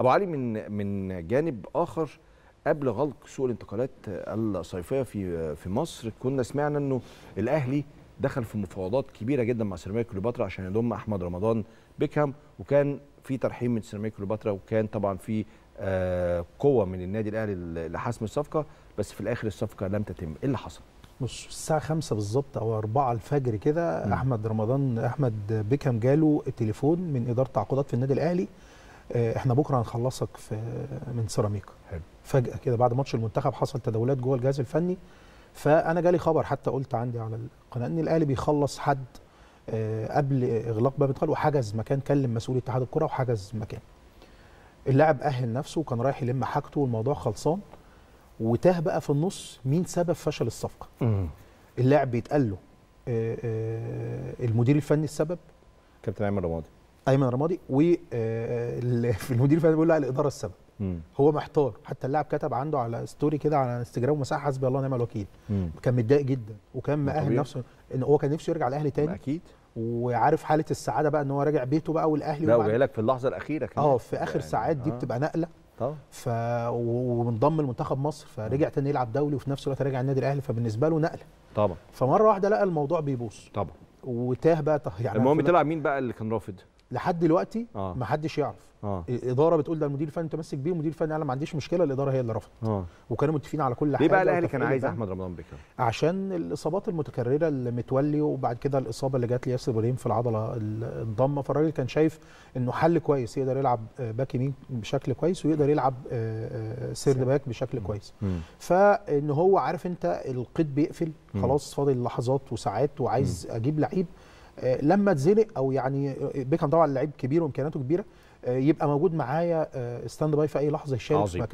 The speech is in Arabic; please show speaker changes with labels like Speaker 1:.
Speaker 1: ابو علي من من جانب اخر قبل غلق سوق الانتقالات الصيفيه في في مصر كنا سمعنا انه الاهلي دخل في مفاوضات كبيره جدا مع سيراميكا كليوباترا عشان يضم احمد رمضان بيكهام وكان في ترحيب من سيراميكا كليوباترا وكان طبعا في آه، قوه من النادي الاهلي لحسم الصفقه بس في الاخر الصفقه
Speaker 2: لم تتم ايه اللي حصل بص الساعة 5 بالظبط أو 4 الفجر كده أحمد رمضان أحمد بيكهام جاله التليفون من إدارة تعاقدات في النادي الأهلي آه، احنا بكره هنخلصك في من سيراميكا فجاه كده بعد ماتش المنتخب حصل تداولات جوه الجهاز الفني فانا جالي خبر حتى قلت عندي على القناه ان الاهلي بيخلص حد آه، قبل اغلاق باب القلب وحجز مكان كلم مسؤول اتحاد الكره وحجز مكان اللاعب اهل نفسه وكان رايح يلم حاجته والموضوع خلصان وتاه بقى في النص مين سبب فشل الصفقه اللاعب بيتقال له آه، المدير الفني السبب كابتن ايمن رمادي ايمن رمادي وفي آه، المدير الفني بيقول لا الاداره السبب هو محتار حتى اللاعب كتب عنده على ستوري كده على انستجرام مساحه حسبي الله ونعم الوكيل كان متضايق جدا وكان مأهل نفسه ان هو كان نفسه يرجع الاهلي تاني اكيد وعارف حاله السعاده بقى ان هو راجع بيته بقى والاهلي لا وجاي لك في اللحظه
Speaker 1: الاخيره كمان اه في اخر يعني ساعات دي يعني، آه. بتبقى
Speaker 2: نقله طبعا ف وانضم لمنتخب مصر فرجع تاني يلعب دولي وفي نفس الوقت راجع النادي الاهلي فبالنسبه له نقله طبعا فمره واحده لقى الموضوع بيبوظ طبعا وتاه بقى يعني المهم طلع
Speaker 1: مين بقى اللي كان رافض؟
Speaker 2: لحد دلوقتي آه. ما حدش يعرف آه. الاداره بتقول ده المدير الفني متمسك بيه المدير الفني انا ما عنديش مشكله الاداره هي اللي رفضت آه. وكانوا متفقين على كل حاجه ليه بقى الاهلي كان عايز احمد رمضان بكره عشان الاصابات المتكرره اللي متولي وبعد كده الاصابه اللي جات لياسر ابراهيم في العضله الضمه فالراجل كان شايف انه حل كويس يقدر يلعب آه، باك يمين بشكل كويس ويقدر يلعب آه، آه، سيرد باك بشكل كويس فان هو عارف انت القيد بيقفل خلاص فاضل لحظات وساعات وعايز اجيب لعيب آه، لما اتزنق او يعني آه، آه، بيكهام طبعا لعيب كبير وامكانياته كبيره يبقى موجود معايا ستاند باي في اي لحظه يشارك في مكان